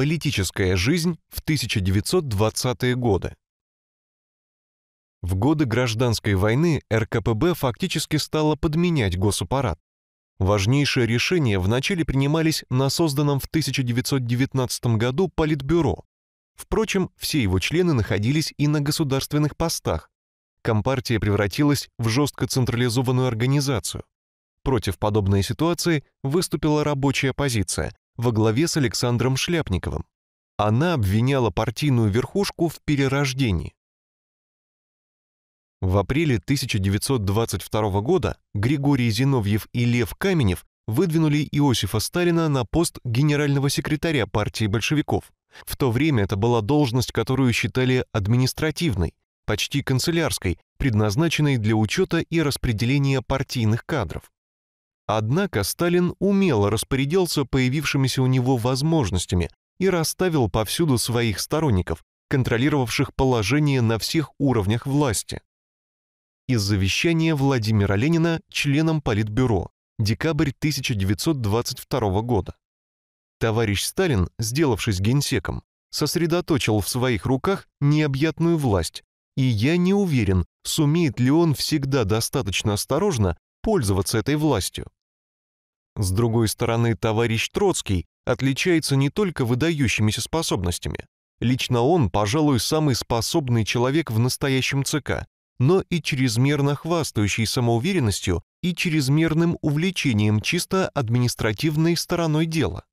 Политическая жизнь в 1920-е годы. В годы гражданской войны РКПБ фактически стала подменять госаппарат. Важнейшие решения вначале принимались на созданном в 1919 году Политбюро. Впрочем, все его члены находились и на государственных постах. Компартия превратилась в жестко централизованную организацию. Против подобной ситуации выступила рабочая позиция во главе с Александром Шляпниковым. Она обвиняла партийную верхушку в перерождении. В апреле 1922 года Григорий Зиновьев и Лев Каменев выдвинули Иосифа Сталина на пост генерального секретаря партии большевиков. В то время это была должность, которую считали административной, почти канцелярской, предназначенной для учета и распределения партийных кадров. Однако Сталин умело распорядился появившимися у него возможностями и расставил повсюду своих сторонников, контролировавших положение на всех уровнях власти. Из завещания Владимира Ленина членом Политбюро, декабрь 1922 года. Товарищ Сталин, сделавшись генсеком, сосредоточил в своих руках необъятную власть, и я не уверен, сумеет ли он всегда достаточно осторожно пользоваться этой властью. С другой стороны, товарищ Троцкий отличается не только выдающимися способностями. Лично он, пожалуй, самый способный человек в настоящем ЦК, но и чрезмерно хвастающий самоуверенностью и чрезмерным увлечением чисто административной стороной дела.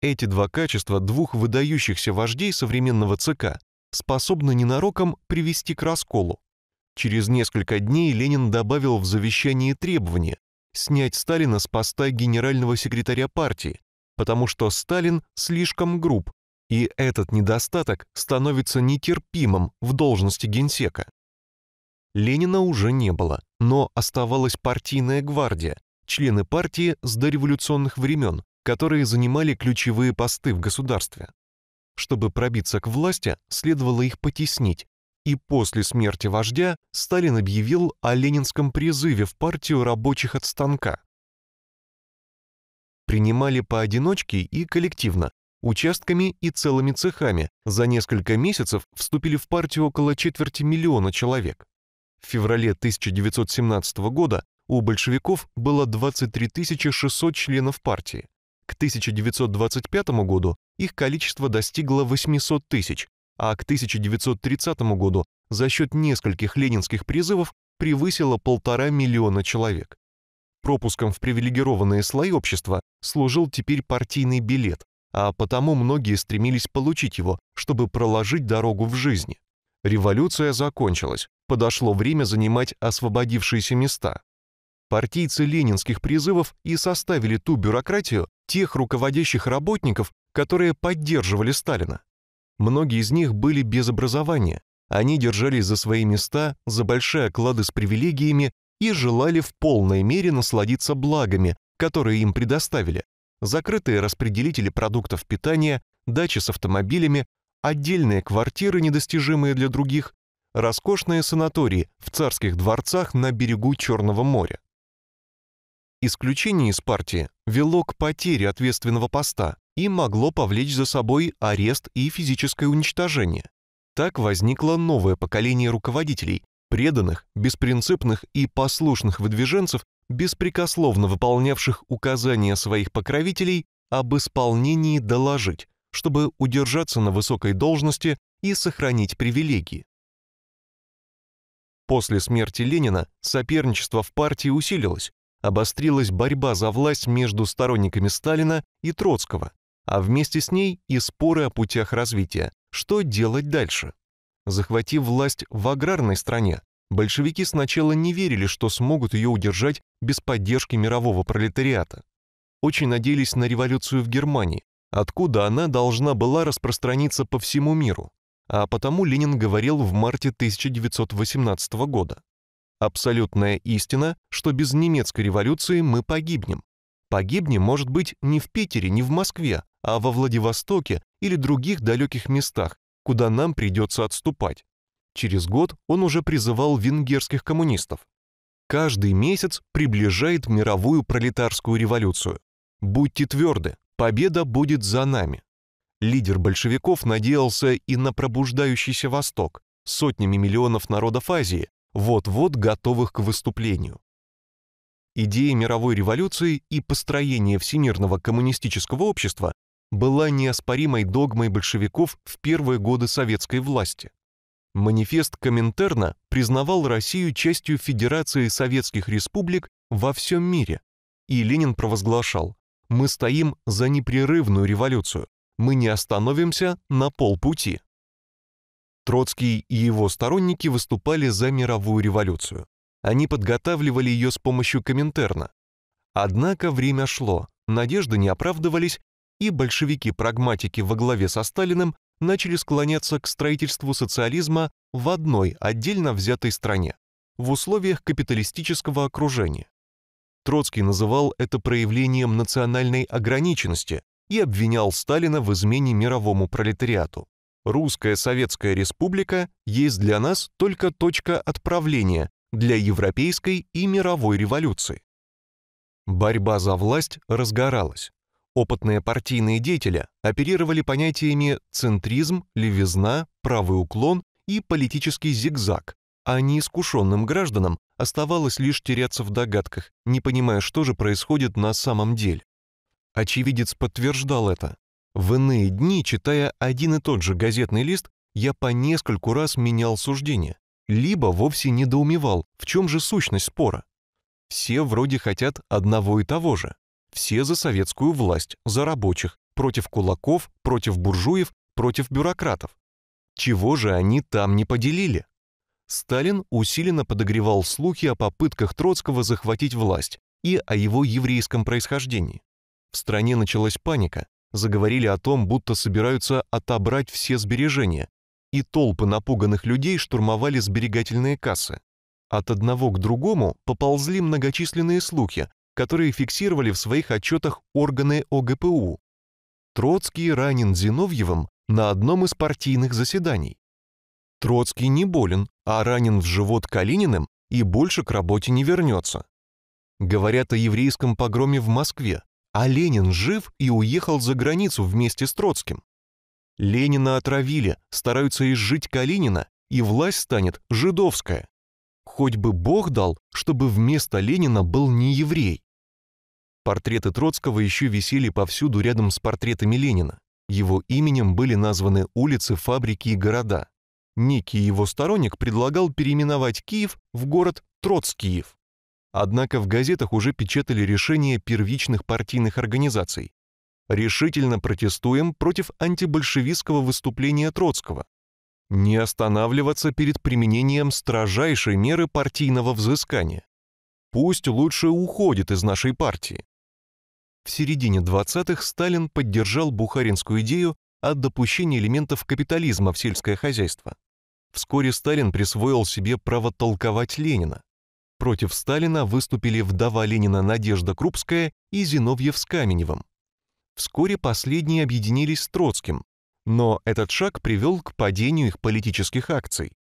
Эти два качества двух выдающихся вождей современного ЦК способны ненароком привести к расколу. Через несколько дней Ленин добавил в завещание требование, снять Сталина с поста генерального секретаря партии, потому что Сталин слишком груб, и этот недостаток становится нетерпимым в должности генсека. Ленина уже не было, но оставалась партийная гвардия, члены партии с дореволюционных времен, которые занимали ключевые посты в государстве. Чтобы пробиться к власти, следовало их потеснить, и после смерти вождя Сталин объявил о ленинском призыве в партию рабочих от станка. Принимали поодиночке и коллективно, участками и целыми цехами. За несколько месяцев вступили в партию около четверти миллиона человек. В феврале 1917 года у большевиков было 23 600 членов партии. К 1925 году их количество достигло 800 тысяч, а к 1930 году за счет нескольких ленинских призывов превысило полтора миллиона человек. Пропуском в привилегированные слои общества служил теперь партийный билет, а потому многие стремились получить его, чтобы проложить дорогу в жизни. Революция закончилась, подошло время занимать освободившиеся места. Партийцы ленинских призывов и составили ту бюрократию, тех руководящих работников, которые поддерживали Сталина. Многие из них были без образования. Они держались за свои места, за большие оклады с привилегиями и желали в полной мере насладиться благами, которые им предоставили. Закрытые распределители продуктов питания, дачи с автомобилями, отдельные квартиры, недостижимые для других, роскошные санатории в царских дворцах на берегу Черного моря. Исключение из партии вело к потере ответственного поста и могло повлечь за собой арест и физическое уничтожение. Так возникло новое поколение руководителей, преданных, беспринципных и послушных выдвиженцев, беспрекословно выполнявших указания своих покровителей об исполнении доложить, чтобы удержаться на высокой должности и сохранить привилегии. После смерти Ленина соперничество в партии усилилось, обострилась борьба за власть между сторонниками Сталина и Троцкого, а вместе с ней и споры о путях развития, что делать дальше. Захватив власть в аграрной стране, большевики сначала не верили, что смогут ее удержать без поддержки мирового пролетариата. Очень надеялись на революцию в Германии, откуда она должна была распространиться по всему миру. А потому Ленин говорил в марте 1918 года. Абсолютная истина, что без немецкой революции мы погибнем. Погибнем, может быть, не в Питере, не в Москве, а во Владивостоке или других далеких местах, куда нам придется отступать. Через год он уже призывал венгерских коммунистов. Каждый месяц приближает мировую пролетарскую революцию. Будьте тверды, победа будет за нами. Лидер большевиков надеялся и на пробуждающийся Восток, сотнями миллионов народов Азии, вот-вот готовых к выступлению. Идея мировой революции и построение всемирного коммунистического общества была неоспоримой догмой большевиков в первые годы советской власти. Манифест Коминтерна признавал Россию частью Федерации Советских Республик во всем мире, и Ленин провозглашал «Мы стоим за непрерывную революцию, мы не остановимся на полпути». Троцкий и его сторонники выступали за мировую революцию. Они подготавливали ее с помощью Коминтерна. Однако время шло, надежды не оправдывались, и большевики-прагматики во главе со Сталиным начали склоняться к строительству социализма в одной отдельно взятой стране, в условиях капиталистического окружения. Троцкий называл это проявлением национальной ограниченности и обвинял Сталина в измене мировому пролетариату. Русская Советская Республика есть для нас только точка отправления для европейской и мировой революции. Борьба за власть разгоралась. Опытные партийные деятели оперировали понятиями центризм, левизна, правый уклон и политический зигзаг, а неискушенным гражданам оставалось лишь теряться в догадках, не понимая, что же происходит на самом деле. Очевидец подтверждал это. В иные дни, читая один и тот же газетный лист, я по нескольку раз менял суждение, либо вовсе недоумевал, в чем же сущность спора. Все вроде хотят одного и того же. Все за советскую власть, за рабочих, против кулаков, против буржуев, против бюрократов. Чего же они там не поделили? Сталин усиленно подогревал слухи о попытках Троцкого захватить власть и о его еврейском происхождении. В стране началась паника, заговорили о том, будто собираются отобрать все сбережения, и толпы напуганных людей штурмовали сберегательные кассы. От одного к другому поползли многочисленные слухи, которые фиксировали в своих отчетах органы ОГПУ. Троцкий ранен Зиновьевым на одном из партийных заседаний. Троцкий не болен, а ранен в живот Калининым и больше к работе не вернется. Говорят о еврейском погроме в Москве, а Ленин жив и уехал за границу вместе с Троцким. Ленина отравили, стараются изжить Калинина, и власть станет жидовская. Хоть бы Бог дал, чтобы вместо Ленина был не еврей. Портреты Троцкого еще висели повсюду рядом с портретами Ленина. Его именем были названы улицы, фабрики и города. Некий его сторонник предлагал переименовать Киев в город Троцкиев. Однако в газетах уже печатали решения первичных партийных организаций. Решительно протестуем против антибольшевистского выступления Троцкого. Не останавливаться перед применением строжайшей меры партийного взыскания. Пусть лучше уходит из нашей партии. В середине 20-х Сталин поддержал бухаринскую идею о допущении элементов капитализма в сельское хозяйство. Вскоре Сталин присвоил себе право толковать Ленина. Против Сталина выступили вдова Ленина Надежда Крупская и Зиновьев с Каменевым. Вскоре последние объединились с Троцким, но этот шаг привел к падению их политических акций.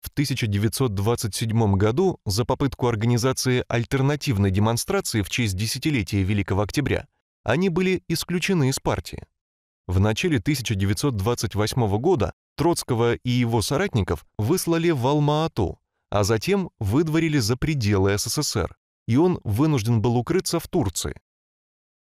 В 1927 году за попытку организации альтернативной демонстрации в честь десятилетия Великого Октября они были исключены из партии. В начале 1928 года Троцкого и его соратников выслали в Алма-Ату, а затем выдворили за пределы СССР, и он вынужден был укрыться в Турции.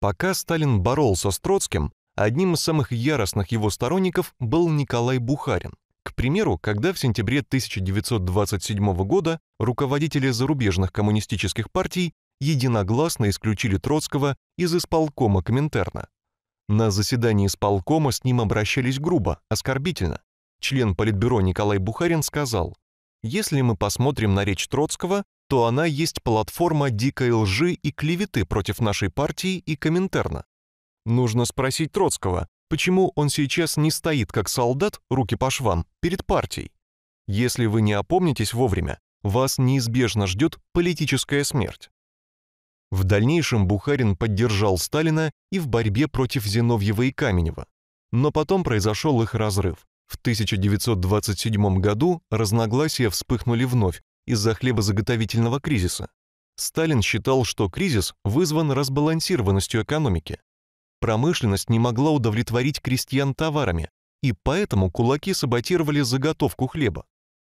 Пока Сталин боролся с Троцким, одним из самых яростных его сторонников был Николай Бухарин. К примеру, когда в сентябре 1927 года руководители зарубежных коммунистических партий единогласно исключили Троцкого из исполкома Коминтерна. На заседании исполкома с ним обращались грубо, оскорбительно. Член Политбюро Николай Бухарин сказал, если мы посмотрим на речь Троцкого, то она есть платформа дикой лжи и клеветы против нашей партии и Коминтерна. Нужно спросить Троцкого, почему он сейчас не стоит как солдат, руки по швам, перед партией. Если вы не опомнитесь вовремя, вас неизбежно ждет политическая смерть. В дальнейшем Бухарин поддержал Сталина и в борьбе против Зиновьева и Каменева. Но потом произошел их разрыв. В 1927 году разногласия вспыхнули вновь из-за хлебозаготовительного кризиса. Сталин считал, что кризис вызван разбалансированностью экономики. Промышленность не могла удовлетворить крестьян товарами, и поэтому кулаки саботировали заготовку хлеба.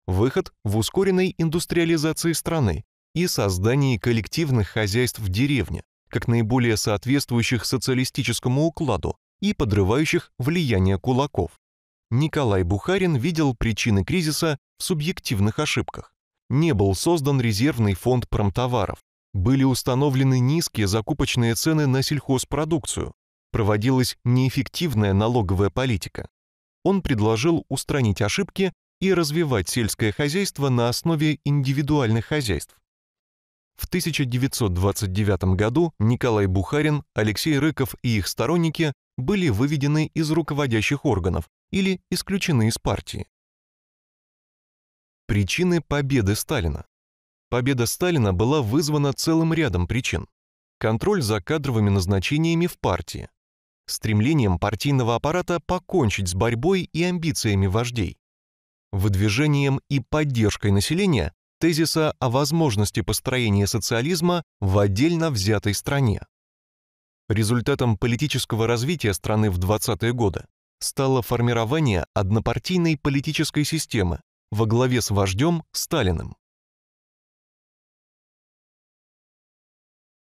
Выход в ускоренной индустриализации страны и создании коллективных хозяйств в деревне, как наиболее соответствующих социалистическому укладу и подрывающих влияние кулаков. Николай Бухарин видел причины кризиса в субъективных ошибках. Не был создан резервный фонд промтоваров. Были установлены низкие закупочные цены на сельхозпродукцию. Проводилась неэффективная налоговая политика. Он предложил устранить ошибки и развивать сельское хозяйство на основе индивидуальных хозяйств. В 1929 году Николай Бухарин, Алексей Рыков и их сторонники были выведены из руководящих органов или исключены из партии. Причины победы Сталина. Победа Сталина была вызвана целым рядом причин. Контроль за кадровыми назначениями в партии, стремлением партийного аппарата покончить с борьбой и амбициями вождей, выдвижением и поддержкой населения тезиса о возможности построения социализма в отдельно взятой стране. Результатом политического развития страны в 20-е годы стало формирование однопартийной политической системы во главе с вождем Сталиным.